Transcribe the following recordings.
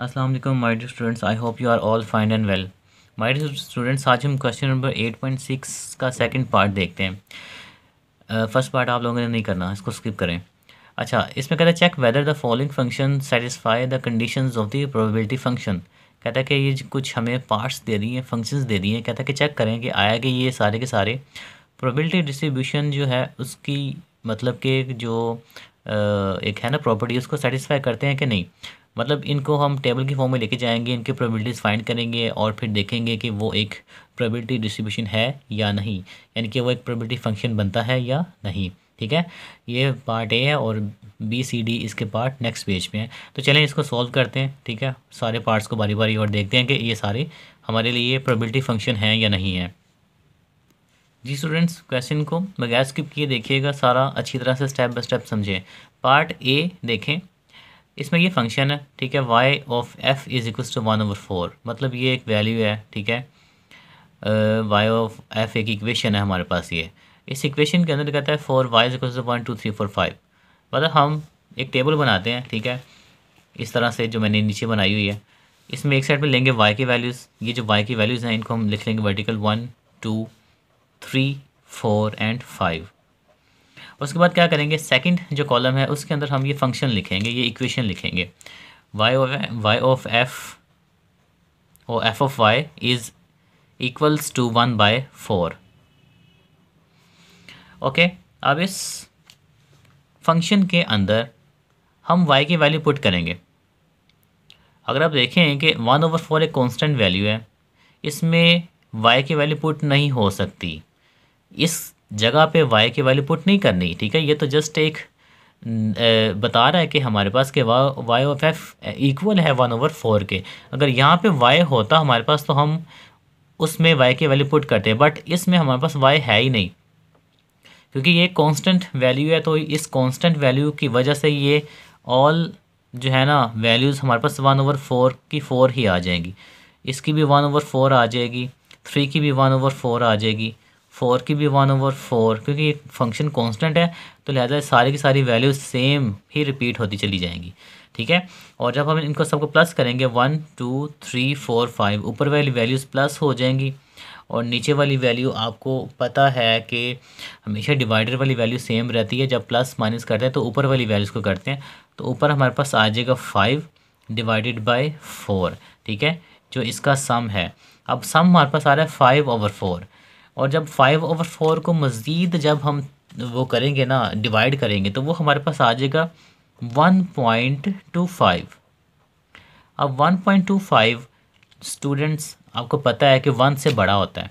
Aslam my dear students I hope you are all fine and well my dear students आज हम question number 8.6 का second part देखते हैं first uh, part आप लोगों ने नहीं करना इसको स्किप करें अच्छा इसमें कहता है check whether the following function satisfy the condition of the probability function कहता है कि ये कुछ हमें पार्ट्स दे दिए हैं फंक्शंस दे दिए हैं कहता है कि चेक करें कि आया कि ये सारे के सारे प्रोबेबिलिटी डिस्ट्रीब्यूशन जो है उसकी मतलब कि जो uh, एक है ना प्रॉपर्टी उसको सेटिसफाई करते हैं कि नहीं मतलब इनको हम टेबल के फॉर्म में लेके जाएंगे इनके प्रोबेबिलिटीज़ फाइंड करेंगे और फिर देखेंगे कि वो एक प्रोबेबिलिटी डिस्ट्रीब्यूशन है या नहीं यानी कि वो एक प्रोबेबिलिटी फंक्शन बनता है या नहीं ठीक है ये पार्ट ए है और बी सी डी इसके पार्ट नेक्स्ट पेज पर हैं तो चलें इसको सॉल्व करते हैं ठीक है सारे पार्ट्स को बारी बारी और देखते हैं कि ये सारे हमारे लिए प्रोबेबिलिटी फंक्शन हैं या नहीं है जी स्टूडेंट्स क्वेश्चन को बगैर स्किप किए देखिएगा सारा अच्छी तरह से स्टेप बाय स्टेप समझें पार्ट ए देखें इसमें ये फंक्शन है ठीक है Y of F is equal to one over four मतलब ये एक वैल्यू है ठीक है वाई ऑफ एफ़ एक इक्वेशन है हमारे पास ये इस इक्वेशन के अंदर कहता है four Y equal to one two three four five मतलब हम एक टेबल बनाते हैं ठीक है इस तरह से जो मैंने नीचे बनाई हुई है इसमें एक साइड पर लेंगे वाई की वैल्यूज़ ये जो वाई की वैल्यूज़ हैं इनको हम लिख लेंगे vertical one two three four and five उसके बाद क्या करेंगे सेकंड जो कॉलम है उसके अंदर हम ये फंक्शन लिखेंगे ये इक्वेशन लिखेंगे Y of Y of F और F of Y is equals to one by four okay अब इस फंक्शन के अंदर हम y की वैल्यू पुट करेंगे अगर आप देखें कि वन ओवर फोर एक कांस्टेंट वैल्यू है इसमें y की वैल्यू पुट नहीं हो सकती इस जगह पे वाई की वैल्यू पुट नहीं करनी ठीक है ये तो जस्ट एक बता रहा है कि हमारे पास के वा वाई ऑफ एफ इक्वल है वन ओवर फोर के अगर यहाँ पे वाई होता हमारे पास तो हम उसमें वाई की वैल्यू पुट करते हैं बट इसमें हमारे पास वाई है ही नहीं क्योंकि ये कांस्टेंट वैल्यू है तो इस कांस्टेंट वैल्यू की वजह से ये ऑल जो है ना वैल्यूज़ हमारे पास वन ओवर फोर की फ़ोर ही आ जाएंगी इसकी भी वन ओवर फोर आ जाएगी थ्री की भी वन ओवर फोर आ जाएगी फोर की भी वन ओवर फोर क्योंकि ये फंक्शन कांस्टेंट है तो लिहाजा सारी की सारी वैल्यू सेम ही रिपीट होती चली जाएंगी ठीक है और जब हम इनको सबको प्लस करेंगे one two three four five ऊपर वाली वैल्यूज़ प्लस हो जाएंगी और नीचे वाली वैल्यू आपको पता है कि हमेशा डिवाइडर वाली वैल्यू सेम रहती है जब प्लस माइनस करते हैं तो ऊपर वाली वैल्यूज़ को करते हैं तो ऊपर हमारे पास आ जाएगा फाइव डिवाइडेड बाय फोर ठीक है जो इसका सम है अब सम हमारे पास आ रहा है फाइव ओवर फोर और जब फाइव ओवर फोर को मज़ीद जब हम वो करेंगे ना डिवाइड करेंगे तो वो हमारे पास आ जाएगा वन पॉइंट टू फाइव अब one point two five students आपको पता है कि वन से बड़ा होता है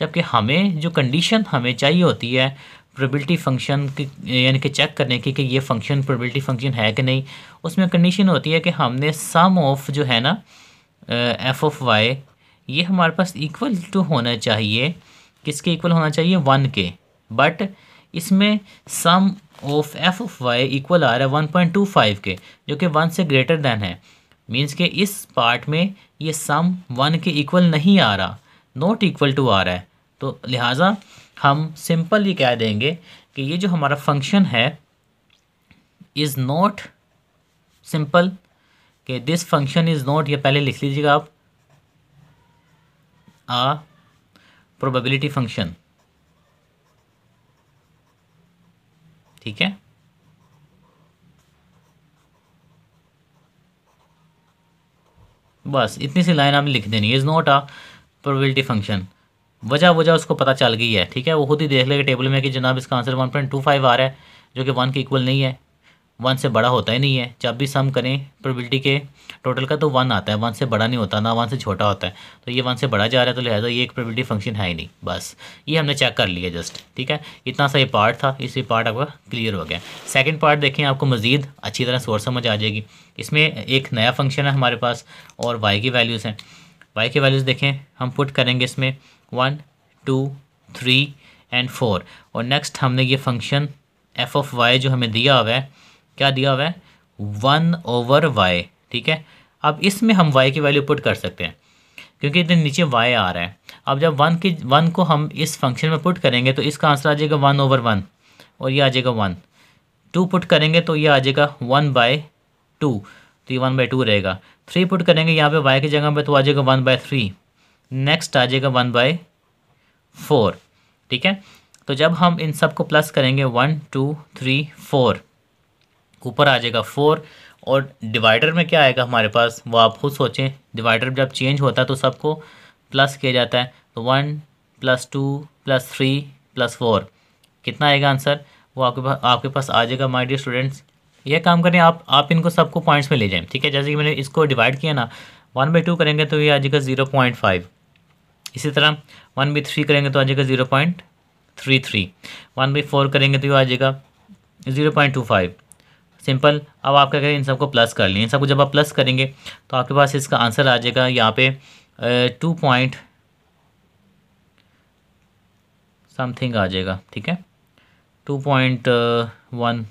जबकि हमें जो कंडीशन हमें चाहिए होती है प्रोबेबिलिटी फंक्शन की यानी कि चेक करने की कि ये फंक्शन प्रोबेबिलिटी फंक्शन है कि नहीं उसमें कंडीशन होती है कि हमने सम ऑफ जो है ना एफ ऑफ वाई ये हमारे पास इक्वल टू होना चाहिए किसके इक्वल होना चाहिए वन के बट इसमें sum of F of Y equal आ रहा है वन पॉइंट टू फाइव के जो कि वन से ग्रेटर देन है मीन्स के इस पार्ट में ये सम वन के इक्वल नहीं आ रहा नॉट इक्वल टू आ रहा है तो लिहाजा हम सिंपल ये कह देंगे कि ये जो हमारा फंक्शन है इज़ नॉट सिंपल कि दिस फंक्शन इज़ नॉट ये पहले लिख लीजिएगा आप आ प्रोबेबिलिटी फंक्शन ठीक है बस इतनी सी लाइन आपने लिख देनी is not a probability function वजह वजह उसको पता चल गई है ठीक है वो खुद ही देख लेगा टेबल में कि जनाब इसका answer one point two five आ रहा है जो कि वन के इक्वल नहीं है वन से बड़ा होता ही नहीं है जब भी सम करें प्रोबेबिलिटी के टोटल का तो वन आता है वन से बड़ा नहीं होता ना वन से छोटा होता है तो ये वन से बड़ा जा रहा है तो लिहाजा ये एक प्रोबेबिलिटी फंक्शन है ही नहीं बस ये हमने चेक कर लिया जस्ट ठीक है इतना सा ये पार्ट था इसी पार्ट आपका क्लियर हो गया सेकेंड पार्ट देखें आपको मज़ीद अच्छी तरह सोच समझ आ जाएगी इसमें एक नया फंक्शन है हमारे पास और वाई की वैल्यूज़ हैं वाई की वैल्यूज़ देखें हम पुट करेंगे इसमें one two three and four और नेक्स्ट हमने ये फंक्शन एफ ऑफ वाई जो हमें दिया हुआ है क्या दिया हुआ है वन ओवर वाई ठीक है अब इसमें हम वाई की वैल्यू पुट कर सकते हैं क्योंकि इधर नीचे वाई आ रहा है अब जब वन की वन को हम इस फंक्शन में पुट करेंगे तो इसका आंसर आ जाएगा वन ओवर वन और ये आ जाएगा वन टू पुट करेंगे तो ये आ जाएगा वन बाय टू तो ये वन बाई टू रहेगा थ्री पुट करेंगे यहाँ पे वाई की जगह पे तो आ जाएगा वन बाई थ्री नेक्स्ट आ जाएगा वन बाई फोर ठीक है तो जब हम इन सब को प्लस करेंगे वन टू थ्री फोर ऊपर आ जाएगा फोर और डिवाइडर में क्या आएगा हमारे पास वो आप खुद सोचें डिवाइडर जब चेंज होता है तो सबको प्लस किया जाता है तो one plus two plus three plus four कितना आएगा आंसर वो आपके पास आपके पास आ जाएगा माय डियर स्टूडेंट्स यह काम करें आप आप इनको सबको पॉइंट्स में ले जाएं ठीक है जैसे कि मैंने इसको डिवाइड किया ना वन बाई टू करेंगे तो ये आ जाएगा ज़ीरो पॉइंट फाइव इसी तरह वन बाई थ्री करेंगे तो आ जाएगा zero point three three one by four करेंगे तो ये आ जाएगा zero point two five simple अब आप क्या करें इन सबको प्लस कर लें इन सबको जब आप प्लस करेंगे तो आपके पास इसका आंसर आ जाएगा यहाँ पे टू पॉइंट समथिंग आ जाएगा ठीक है टू पॉइंट वन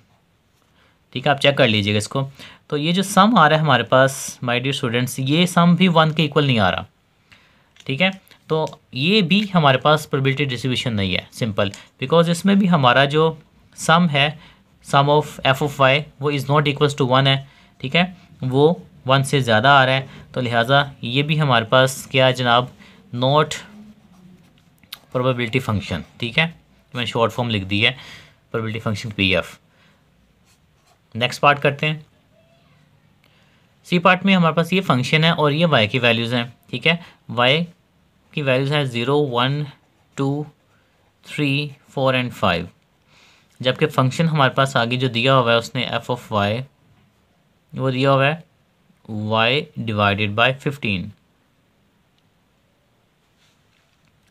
ठीक है आप चेक कर लीजिएगा इसको तो ये जो सम आ रहा है हमारे पास माय डियर स्टूडेंट्स ये सम भी वन के इक्वल नहीं आ रहा ठीक है तो ये भी हमारे पास प्रोबेबिलिटी डिस्ट्रीब्यूशन नहीं है सिंपल बिकॉज इसमें भी हमारा जो सम है sum of F of Y वो is not equals to one है ठीक है वो वन से ज़्यादा आ रहा है तो लिहाजा ये भी हमारे पास क्या है जनाब नॉट प्रोबेबिलिटी फंक्शन ठीक है मैंने शॉर्ट फॉर्म लिख दी है probability function P F next part करते हैं सी पार्ट में हमारे पास ये फंक्शन है और ये वाई की वैल्यूज़ हैं ठीक है वाई की वैल्यूज़ हैं zero one two three four and five जबकि फंक्शन हमारे पास आगे जो दिया हुआ है उसने एफ ऑफ वाई वो दिया हुआ है वाई डिवाइडेड बाय फिफ्टीन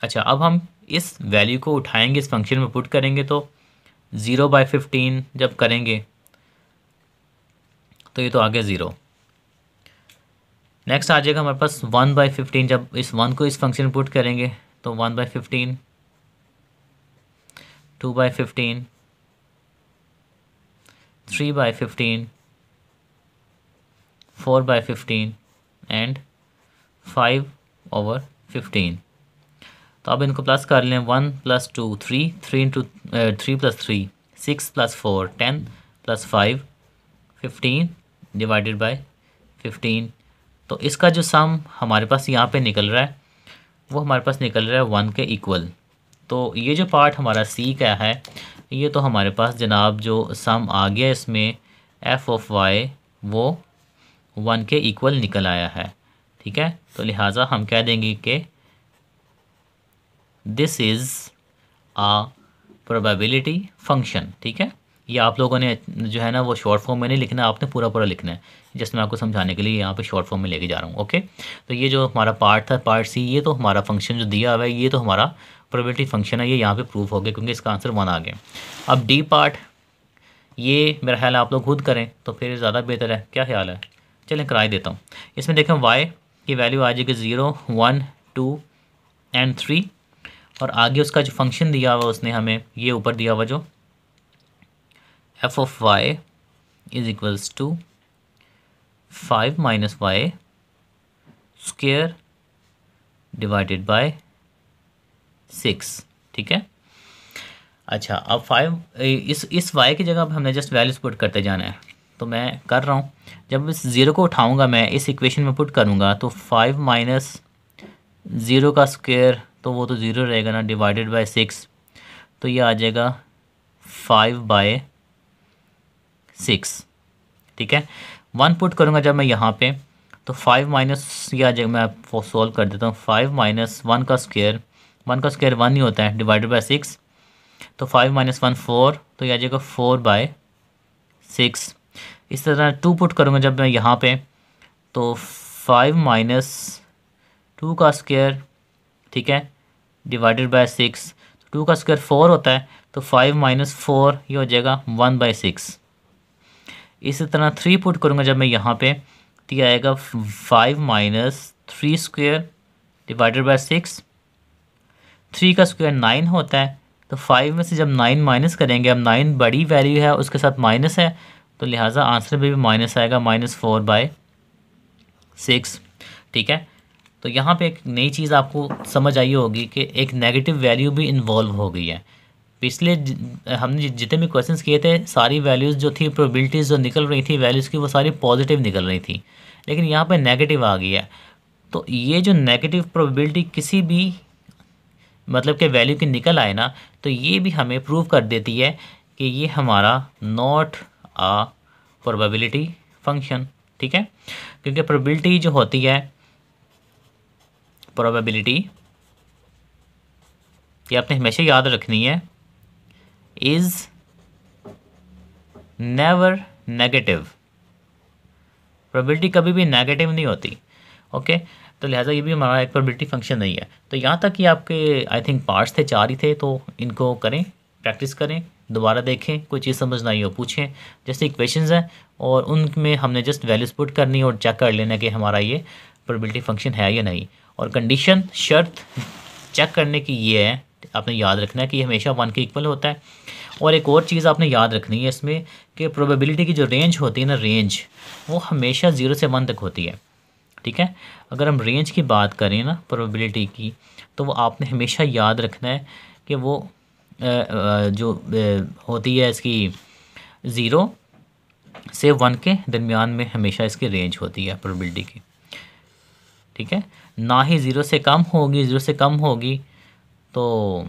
अच्छा अब हम इस वैल्यू को उठाएंगे इस फंक्शन में पुट करेंगे तो ज़ीरो बाई फिफ्टीन जब करेंगे तो ये तो आगे ज़ीरो नेक्स्ट आ जाएगा हमारे पास वन बाई फिफ्टीन जब इस वन को इस फंक्शन में पुट करेंगे तो one by fifteen two by fifteen three by fifteen four by fifteen and five over fifteen तो अब इनको प्लस कर लें one plus two three three into three plus three six plus four ten plus five fifteen divided by fifteen तो इसका जो सम हमारे पास यहाँ पे निकल रहा है वो हमारे पास निकल रहा है वन के इक्वल तो ये जो पार्ट हमारा सी का है ये तो हमारे पास जनाब जो सम आ गया इसमें एफ़ ऑफ वाई वो वन के इक्वल निकल आया है ठीक है तो लिहाजा हम कह देंगे कि this is a probability function ठीक है ये आप लोगों ने जो है ना वो शॉर्ट फॉर्म में नहीं लिखना आपने पूरा पूरा लिखना है जस्ट मैं आपको समझाने के लिए यहाँ पे शॉर्ट फॉर्म में लेके जा रहा हूँ ओके तो ये जो हमारा पार्ट था पार्ट सी ये तो हमारा फंक्शन जो दिया हुआ है ये तो हमारा प्रोबेबिलिटी फंक्शन है ये यहाँ पे प्रूफ हो गया क्योंकि इसका आंसर वन आ गया अब डी पार्ट ये मेरा ख्याल आप लोग खुद करें तो फिर ज़्यादा बेहतर है क्या ख्याल है चलें कराई देता हूँ इसमें देखें वाई की वैल्यू आ जाएगी zero one two and three और आगे उसका जो फंक्शन दिया हुआ उसने हमें ये ऊपर दिया हुआ जो f of y is equals to 5 minus y square divided by 6 ठीक है अच्छा अब फाइव इस इस वाई की जगह हमने जस्ट वैल्यूज पुट करते जाना है तो मैं कर रहा हूँ जब इस ज़ीरो को उठाऊँगा मैं इस इक्वेशन में पुट करूँगा तो फाइव माइनस ज़ीरो का स्क्वेयर तो वो तो ज़ीरो रहेगा ना डिवाइडेड बाय सिक्स तो ये आ जाएगा फाइव बाय सिक्स ठीक है वन पुट करूँगा जब मैं यहाँ पे तो फाइव माइनस या जब मैं आप सॉल्व कर देता हूँ फाइव माइनस वन का स्क्वेयर वन का स्क्वेयर वन ही होता है डिवाइडेड बाय सिक्स तो फाइव माइनस वन फोर तो यह आ जाएगा फोर बाय सिक्स इस तरह टू पुट करूँगा जब मैं यहाँ पे तो फाइव माइनस टू का स्क्वेयर ठीक है डिवाइडेड बाय सिक्स टू का स्क्यर फोर होता है तो फाइव माइनस फोर ये हो जाएगा वन बाई सिक्स इसी तरह थ्री पुट करूँगा जब मैं यहाँ पे तो यह आएगा five minus three square divided by six three का स्क्वेयर नाइन होता है तो फाइव में से जब नाइन माइनस करेंगे अब नाइन बड़ी वैल्यू है उसके साथ माइनस है तो लिहाजा आंसर में भी माइनस आएगा माइनस फोर बाय सिक्स ठीक है तो यहाँ पे एक नई चीज़ आपको समझ आई होगी कि एक नेगेटिव वैल्यू भी इन्वॉल्व हो गई है पिछले तो हमने जितने भी क्वेश्चन किए थे सारी वैल्यूज़ जो थी प्रोबेबिलिटीज़ जो निकल रही थी वैल्यूज़ की वो सारी पॉजिटिव निकल रही थी लेकिन यहाँ पे नेगेटिव आ गया तो ये जो नेगेटिव प्रोबेबिलिटी किसी भी मतलब के वैल्यू की निकल आए ना तो ये भी हमें प्रूव कर देती है कि ये हमारा नॉट आ प्रोबेबिलिटी फंक्शन ठीक है क्योंकि प्रोबिलिटी जो होती है प्रोबेबिलिटी ये आपने हमेशा याद रखनी है is नेवर नेगेटिव प्रोबेबिलिटी कभी भी नेगेटिव नहीं होती ओके तो लिहाजा ये भी हमारा एक प्रोबेबिलिटी फंक्शन नहीं है तो यहाँ तक कि आपके आई थिंक पार्ट्स थे चार ही थे तो इनको करें प्रैक्टिस करें दोबारा देखें कोई चीज़ समझ नहीं हो पूछें जैसे इक्वेशंस हैं और उनमें हमने जस्ट वैल्यूज पुट करनी और चेक कर लेना कि हमारा ये प्रोबेबिलिटी फंक्शन है या नहीं और कंडीशन शर्त चेक करने की ये है आपने याद रखना है कि हमेशा वन के इक्वल होता है और एक और चीज़ आपने याद रखनी है इसमें कि प्रोबेबिलिटी की जो रेंज होती है ना रेंज वो हमेशा ज़ीरो से वन तक होती है ठीक है अगर हम रेंज की बात करें ना प्रोबेबिलिटी की तो वो आपने हमेशा याद रखना है कि वो जो होती है इसकी ज़ीरो से वन के दरमियान में हमेशा इसकी रेंज होती है प्रोबेबिलिटी की ठीक है ना ही ज़ीरो से कम होगी ज़ीरो से कम होगी तो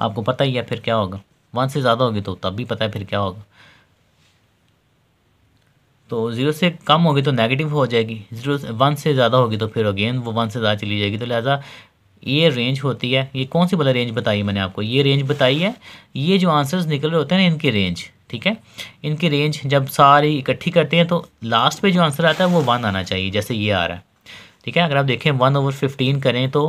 आपको पता ही है फिर क्या होगा वन से ज़्यादा होगी तो तब भी पता है फिर क्या होगा तो ज़ीरो से कम होगी तो नेगेटिव हो जाएगी ज़ीरो वन से ज़्यादा होगी तो फिर अगेन वो वन से ज़्यादा चली जाएगी तो लिहाजा ये रेंज होती है ये कौन सी वाला रेंज बताई मैंने आपको ये रेंज बताई है ये जो आंसर्स निकल रहे होते हैं ना इनकी रेंज ठीक है इनकी रेंज जब सारी इकट्ठी करते हैं तो लास्ट पे जो आंसर आता है वो वन आना चाहिए जैसे ये आ रहा है ठीक है अगर आप देखें वन ओवर फिफ्टीन करें तो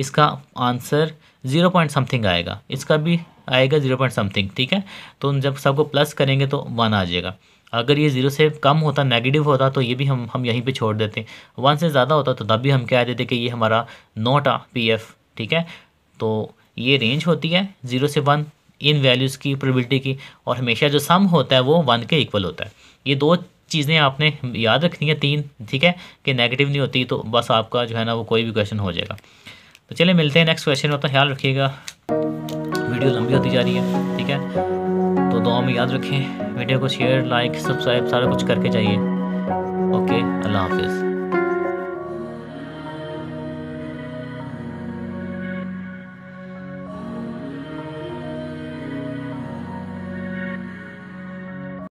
इसका आंसर ज़ीरो पॉइंट समथिंग आएगा इसका भी आएगा ज़ीरो पॉइंट समथिंग ठीक है तो जब सबको प्लस करेंगे तो वन आ जाएगा अगर ये ज़ीरो से कम होता नेगेटिव होता तो ये भी हम हम यहीं पे छोड़ देते वन से ज़्यादा होता तो तब भी हम कह देते कि ये हमारा नोट आ पी एफ ठीक है तो ये रेंज होती है ज़ीरो से वन इन वैल्यूज़ की प्रोबेबिलिटी की और हमेशा जो सम होता है वो वन के इक्वल होता है ये दो चीज़ें आपने याद रखनी है तीन ठीक है कि नेगेटिव नहीं होती तो बस आपका जो है ना वो कोई भी क्वेश्चन हो जाएगा तो चलिए मिलते हैं नेक्स्ट क्वेश्चन में अपना ख्याल रखिएगा वीडियो लंबी होती जा रही है ठीक है तो दुआ में याद रखें वीडियो को शेयर लाइक सब्सक्राइब सारा कुछ करके जाइए ओके अल्लाह हाफिज़